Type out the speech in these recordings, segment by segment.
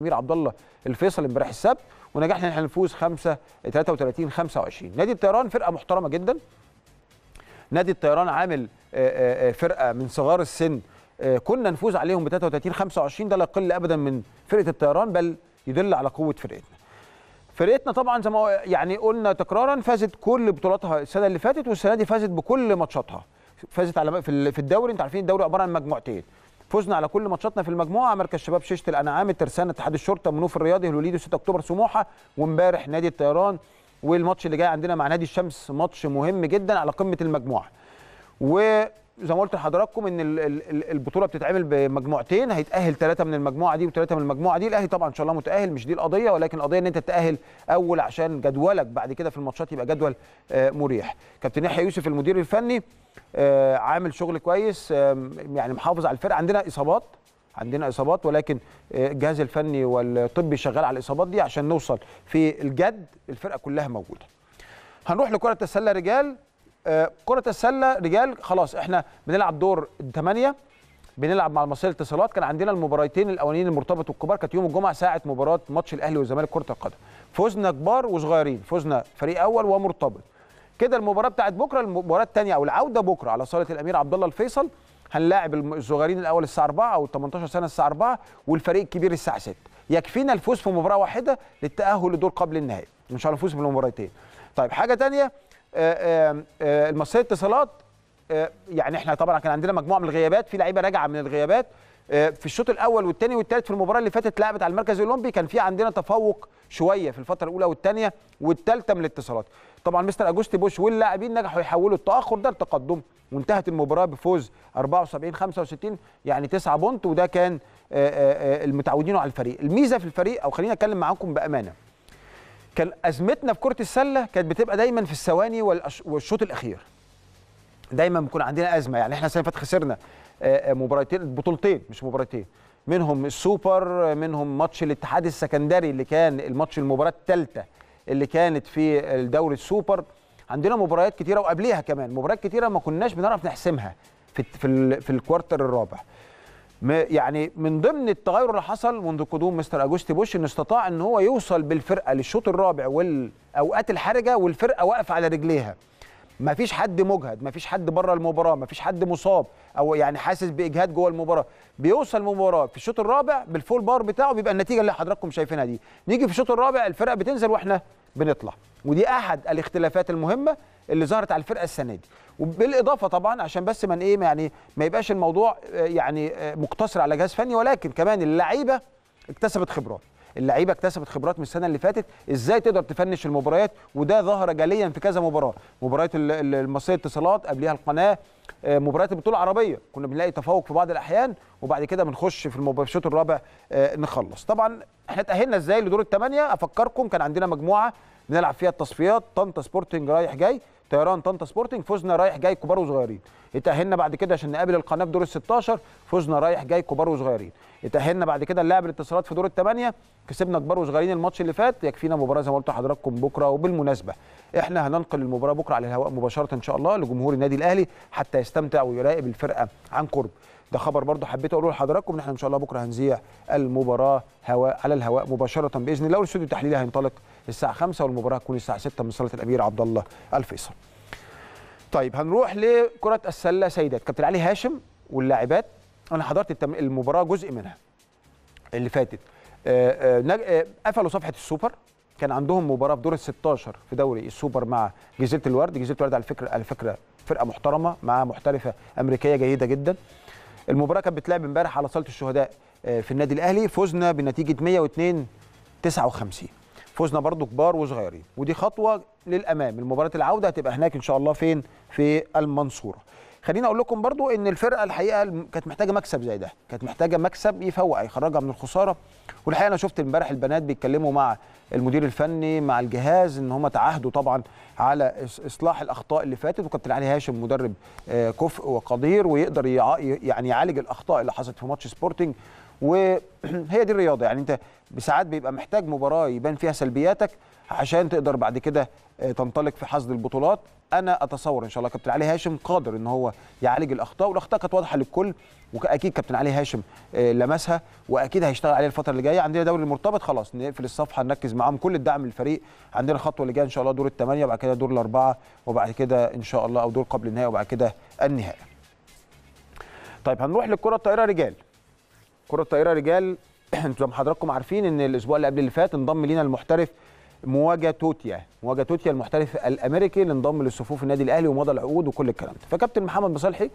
الامير عبد الله الفيصل امبارح السبت ونجحنا ان احنا نفوز 5 33 25 نادي الطيران فرقه محترمه جدا نادي الطيران عامل آه، آه، آه، فرقه من صغار السن كنا نفوز عليهم ب 33 25 ده لا يقل ابدا من فرقه الطيران بل يدل على قوه فرقتنا فرقتنا طبعا زي ما يعني قلنا تكرارا فازت كل بطولاتها السنه اللي فاتت والسنه دي فازت بكل ماتشاتها فازت على في الدوري انتوا عارفين الدوري عباره عن مجموعتين فزنا على كل ماتشاتنا في المجموعه مركز شباب شيشه الانعام الترسانه اتحاد الشرطه منوف الرياضي الوليد 6 اكتوبر سموحه وامبارح نادي الطيران والماتش اللي جاي عندنا مع نادي الشمس ماتش مهم جدا على قمه المجموعه و زي ما قلت لحضراتكم ان البطوله بتتعمل بمجموعتين هيتاهل ثلاثه من المجموعه دي وثلاثه من المجموعه دي الاهلي طبعا ان شاء الله متاهل مش دي القضيه ولكن القضيه ان انت تتاهل اول عشان جدولك بعد كده في الماتشات يبقى جدول آه، مريح كابتن يحيى يوسف المدير الفني آه، عامل شغل كويس يعني محافظ على الفرقه عندنا اصابات عندنا اصابات ولكن آه، الجهاز الفني والطبي شغال على الاصابات دي عشان نوصل في الجد الفرقه كلها موجوده هنروح لكره السله رجال آه، كرة السلة رجال خلاص احنا بنلعب دور الثمانية بنلعب مع المصرية الاتصالات كان عندنا المباراتين الاولانيين المرتبط والكبار كانت يوم الجمعة ساعة مباراة ماتش الاهلي والزمالك كرة القدم فوزنا كبار وصغيرين فوزنا فريق اول ومرتبط كده المباراة بتاعت بكرة المباراة الثانية او العودة بكرة على صالة الامير عبد الله الفيصل هنلاعب الصغيرين الاول الساعة 4 او 18 سنة الساعة 4 والفريق الكبير الساعة 6 يكفينا الفوز في مباراة واحدة للتأهل لدور قبل النهائي مش هنفوز بالمباراتين طيب حاجة ثانية آه، آه، آه، المصريه اتصالات يعني احنا طبعا كان عندنا مجموعه من الغيابات في لعيبه راجعه من الغيابات في الشوط الاول والثاني والثالث في المباراه اللي فاتت لعبت على المركز الاولمبي كان في عندنا تفوق شويه في الفتره الاولى والثانيه والثالثه من الاتصالات طبعا مستر اجوستي بوش واللاعبين نجحوا يحولوا التاخر ده لتقدم وانتهت المباراه بفوز 74 65 يعني 9 بونت وده كان المتعودين على الفريق الميزه في الفريق او خلينا اتكلم معاكم بامانه كان ازمتنا في كره السله كانت بتبقى دايما في الثواني والشوط الاخير دايما بيكون عندنا ازمه يعني احنا السنه اللي فاتت خسرنا مباراتين بطولتين مش مباراتين منهم السوبر منهم ماتش الاتحاد السكندري اللي كان الماتش المباراه الثالثه اللي كانت في الدوري السوبر عندنا مباريات كتيره وقبليها كمان مباريات كتيره ما كناش بنعرف نحسمها في في الكوارتر الرابع يعني من ضمن التغير اللي حصل منذ قدوم مستر اجوستي بوش انه استطاع ان هو يوصل بالفرقه للشوط الرابع والاوقات الحرجه والفرقه واقفه على رجليها ما فيش حد مجهد ما فيش حد بره المباراه ما فيش حد مصاب او يعني حاسس باجهاد جوه المباراه بيوصل المباراه في الشوط الرابع بالفول بار بتاعه بيبقى النتيجه اللي حضراتكم شايفينها دي نيجي في الشوط الرابع الفرقه بتنزل واحنا بنطلع ودي احد الاختلافات المهمه اللي ظهرت على الفرقه السنه دي وبالاضافه طبعا عشان بس من ايه يعني ما يبقاش الموضوع آه، يعني آه، مقتصر على جهاز فني ولكن كمان اللعيبه اكتسبت خبرات اللعيبه اكتسبت خبرات من السنه اللي فاتت ازاي تقدر تفنش المباريات وده ظهر جليا في كذا مباراه مباريات المصريه اتصالات قبلها القناه آه، مباريات البطوله العربيه كنا بنلاقي تفوق في بعض الاحيان وبعد كده بنخش في المباراه الشوط الرابع نخلص طبعا احنا تاهلنا ازاي لدور الثمانيه افكركم كان عندنا مجموعه بنلعب فيها التصفيات طنطا سبورتنج رايح جاي طيران طنطا سبورتنج فوزنا رايح جاي كبار وصغيرين اتاهلنا بعد كده عشان نقابل القناه في دور ال 16 فوزنا رايح جاي كبار وصغيرين اتاهلنا بعد كده نلعب الاتصالات في دور الثمانيه كسبنا كبار وصغيرين الماتش اللي فات يكفينا مباراه زي ما قلت لحضراتكم بكره وبالمناسبه احنا هننقل المباراه بكره على الهواء مباشره ان شاء الله لجمهور النادي الاهلي حتى يستمتع ويراقب الفرقه عن قرب ده خبر برضه حبيت اقوله لحضراتكم ان احنا ان شاء الله بكره هنذيع المباراه هواء على الهواء مباشره باذن الله والاستوديو التحليلي هينطلق الساعه 5 والمباراه هتكون الساعه 6 من صاله الامير عبد الله الفيصل. طيب هنروح لكره السله سيدات كابتن علي هاشم واللاعبات انا حضرت التم... المباراه جزء منها اللي فاتت آه، آه، آه، قفلوا صفحه السوبر كان عندهم مباراه في دور ال 16 في دوري السوبر مع جزيره الورد جزيره الورد على فكره على فكره فرقه محترمه مع محترفه امريكيه جيده جدا المباراه كانت بتلعب امبارح على صاله الشهداء في النادي الاهلي فزنا بنتيجه 102 59 فوزنا برضو كبار وصغيرين ودي خطوه للامام المباراه العوده هتبقى هناك ان شاء الله فين في المنصوره خليني اقول لكم برضو ان الفرقه الحقيقه كانت محتاجه مكسب زي ده كانت محتاجه مكسب يفوق يخرجها من الخساره والحقيقه انا شفت امبارح البنات بيتكلموا مع المدير الفني مع الجهاز ان هم تعهدوا طبعا على اصلاح الاخطاء اللي فاتت وكابتن علي هاشم مدرب آه، كفء وقدير ويقدر يعني يعالج الاخطاء اللي حصلت في ماتش سبورتنج وهي دي الرياضه يعني انت بساعات بيبقى محتاج مباراه يبان فيها سلبياتك عشان تقدر بعد كده آه، تنطلق في حصد البطولات انا اتصور ان شاء الله كابتن علي هاشم قادر ان هو يعالج الاخطاء والاخطاء كانت واضحه للكل واكيد كابتن علي هاشم آه، لمسها واكيد هيشتغل عليها الفتره اللي جايه عندنا دوري المرتبط خلاص نقفل الصفحه نركز معاهم كل الدعم للفريق عندنا الخطوه اللي جايه ان شاء الله دور الثمانيه وبعد كده دور الاربعه وبعد كده ان شاء الله او دور قبل النهائي وبعد كده النهائي طيب هنروح للكره الطائره رجال كره الطائره رجال انتم حضراتكم عارفين ان الاسبوع اللي قبل اللي فات انضم لينا المحترف مواجه توتيا مواجه توتيا المحترف الامريكي اللي انضم لصفوف النادي الاهلي ومضى العقود وكل الكلام ده فكابتن محمد مصالحي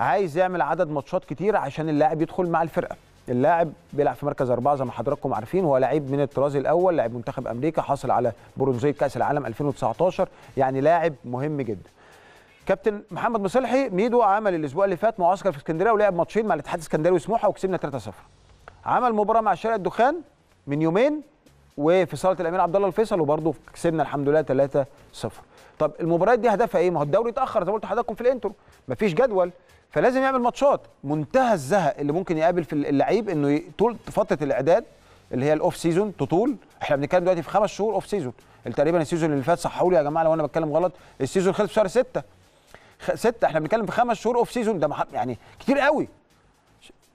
عايز يعمل عدد ماتشات كتير عشان اللاعب يدخل مع الفرقه اللاعب بيلعب في مركز أربعة زي ما حضراتكم عارفين هو لعيب من الطراز الأول لاعب منتخب أمريكا حاصل على برونزية كأس العالم 2019 يعني لاعب مهم جدا كابتن محمد مصلحي ميدو عمل الأسبوع اللي فات معسكر في اسكندرية ولعب ماتشين مع الاتحاد الاسكندري وسموحة وكسبنا 3-0 عمل مباراه مع شارع الدخان من يومين وفي صاله الامير عبد الله الفيصل وبرضه كسبنا الحمد لله 3-0 طب المباريات دي هدفها ايه ما هو الدوري اتاخر زي ما قلت لحضراتكم في الانترو مفيش جدول فلازم يعمل ماتشات منتهى الزهق اللي ممكن يقابل في اللعيب انه طول فتره الاعداد اللي هي الاوف سيزون تطول احنا بنتكلم دلوقتي في خمس شهور اوف سيزون تقريبا السيزون اللي فات صحوا لي يا جماعه لو انا بتكلم غلط السيزون خلص في شهر 6 6 احنا بنتكلم في خمس شهور اوف سيزون ده يعني كتير قوي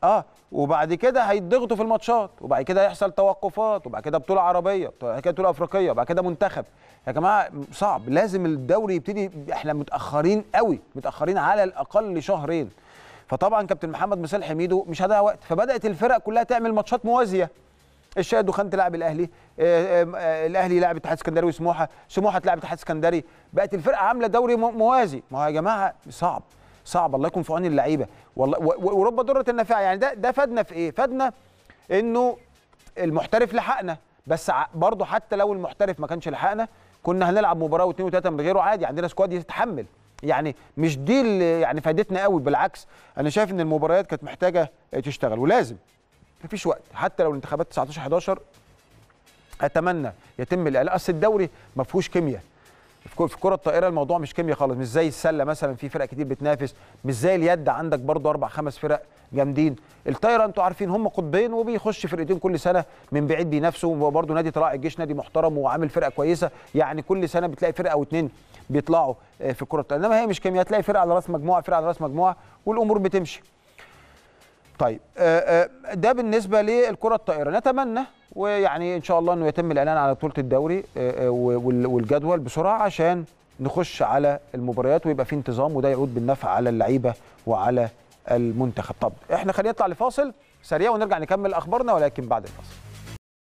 اه وبعد كده هيتضغطوا في الماتشات وبعد كده هيحصل توقفات وبعد كده بطوله عربيه وبعد كده بطوله افريقيه وبعد كده منتخب يا جماعه صعب لازم الدوري يبتدي احنا متاخرين قوي متاخرين على الاقل شهرين فطبعا كابتن محمد مصالح حميدو مش هضيع وقت فبدات الفرق كلها تعمل ماتشات موازيه الشاهد دخان تلعب الاهلي آه، آه، آه، الاهلي لعب اتحاد اسكندري وسموحه سموحه تلعب اتحاد اسكندري بقت الفرقه عامله دوري موازي ما هو يا جماعه صعب صعب الله يكون في عون اللعيبه والله ورب ضره النافعه يعني ده ده فادنا في ايه؟ فادنا انه المحترف لحقنا بس برضه حتى لو المحترف ما كانش لحقنا كنا هنلعب مباراه واثنين وثلاثه من غيره عادي عندنا سكواد يتحمل يعني مش دي اللي يعني فادتنا قوي بالعكس انا شايف ان المباريات كانت محتاجه تشتغل ولازم مفيش وقت حتى لو الانتخابات 19 11 اتمنى يتم الاقصى اصل الدوري ما فيهوش كيمياء في كره الطائره الموضوع مش كيمياء خالص مش زي السله مثلا في فرق كتير بتنافس مش زي اليد عندك برضو اربع خمس فرق جامدين الطايره انتوا عارفين هم قطبين وبيخش فرقتين كل سنه من بعيد بينافسوا وبرضه نادي طلائع الجيش نادي محترم وعامل فرقه كويسه يعني كل سنه بتلاقي فرقه او اتنين بيطلعوا آه، في كره الطائره انما هي مش كيمياء تلاقي فرقه على راس مجموعه فرقه على راس مجموعه والامور بتمشي طيب آه، آه، ده بالنسبه للكره الطائره نتمنى ويعني ان شاء الله انه يتم الاعلان على بطوله الدوري آه، والجدول بسرعه عشان نخش على المباريات ويبقى في انتظام وده يعود بالنفع على اللعيبه وعلى المنتخب طب احنا خلينا نطلع لفاصل سريع ونرجع نكمل اخبارنا ولكن بعد الفاصل